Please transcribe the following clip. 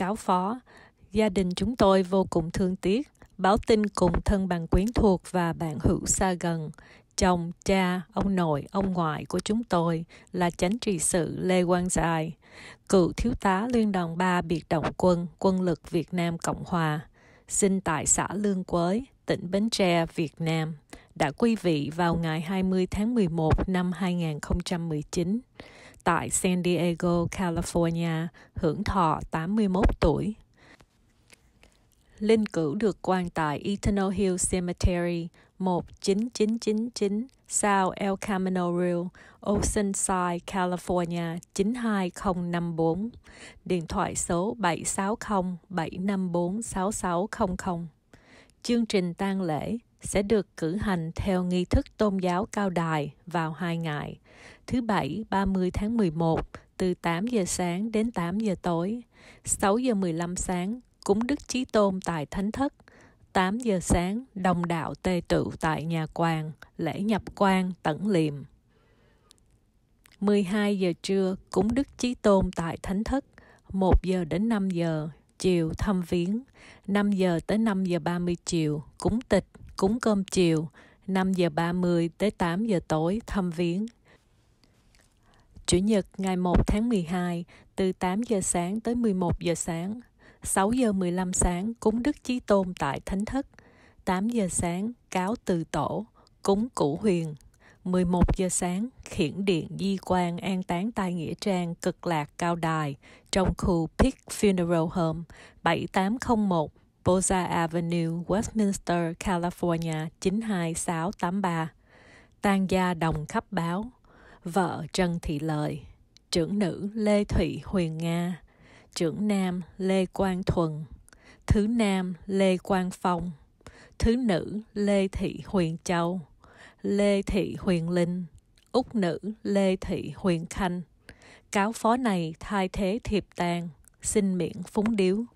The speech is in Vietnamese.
cáo phó. Gia đình chúng tôi vô cùng thương tiếc. Báo tin cùng thân bằng quyến thuộc và bạn hữu xa gần. Chồng, cha, ông nội, ông ngoại của chúng tôi là chánh trị sự Lê Quang Dài, cựu thiếu tá liên đoàn 3 biệt động quân, quân lực Việt Nam Cộng Hòa, sinh tại xã Lương Quới, tỉnh Bến Tre, Việt Nam, đã quy vị vào ngày 20 tháng 11 năm 2019 tại San Diego, California, hưởng thọ 81 tuổi. Linh cữu được quan tại Eternal Hill Cemetery 19999 South El Camino Real, Oceanside, California 92054, điện thoại số 760 754 6600. Chương trình tang lễ sẽ được cử hành theo nghi thức tôn giáo cao đài vào hai ngày, thứ Bảy 30 tháng 11 từ 8 giờ sáng đến 8 giờ tối, 6 giờ 15 sáng cúng Đức Chí Tôn tại Thánh Thất, 8 giờ sáng đồng đạo tề tự tại nhà quan, lễ nhập quan tẩn liệm. 12 giờ trưa cúng Đức Chí Tôn tại Thánh Thất, 1 giờ đến 5 giờ chiều thăm viếng, 5 giờ tới 5 giờ 30 chiều cúng tịch, cúng cơm chiều 5 giờ 30 tới 8 giờ tối thăm viếng. Chủ nhật ngày 1 tháng 12 từ 8 giờ sáng tới 11 giờ sáng, 6 giờ 15 sáng cúng Đức Chí Tôn tại Thánh Thất, 8 giờ sáng cáo từ tổ, cúng Củ Huyền, 11 giờ sáng khiển điện di quan an táng tại Nghĩa Trang Cực Lạc Cao Đài trong khu Pick Funeral Home 7801 Boza Avenue, Westminster, California 92683. Tang gia đồng khắp báo. Vợ Trần Thị Lợi. Trưởng nữ Lê Thụy Huyền Nga. Trưởng nam Lê Quang Thuần. Thứ nam Lê Quang Phong. Thứ nữ Lê Thị Huyền Châu. Lê Thị Huyền Linh. Úc nữ Lê Thị Huyền Khanh. Cáo phó này thay thế thiệp tang, xin miễn phúng điếu.